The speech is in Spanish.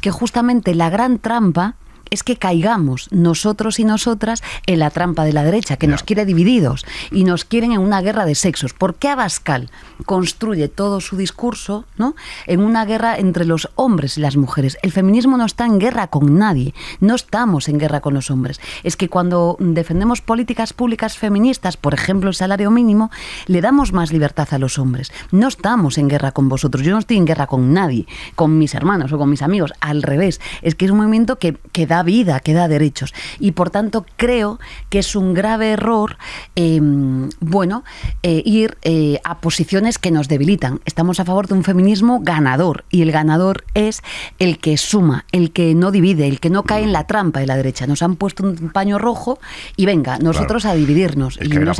que justamente la gran trampa es que caigamos nosotros y nosotras en la trampa de la derecha, que nos quiere divididos y nos quieren en una guerra de sexos. ¿Por qué Abascal construye todo su discurso ¿no? en una guerra entre los hombres y las mujeres? El feminismo no está en guerra con nadie, no estamos en guerra con los hombres. Es que cuando defendemos políticas públicas feministas, por ejemplo el salario mínimo, le damos más libertad a los hombres. No estamos en guerra con vosotros, yo no estoy en guerra con nadie, con mis hermanos o con mis amigos, al revés. Es que es un movimiento que, que da vida, que da derechos. Y por tanto creo que es un grave error, em, bueno, eh, ir eh, a posiciones que nos debilitan. Estamos a favor de un feminismo ganador y el ganador es el que suma, el que no divide, el que no cae en la trampa de la derecha. Nos han puesto un paño rojo y venga, nosotros a dividirnos. y no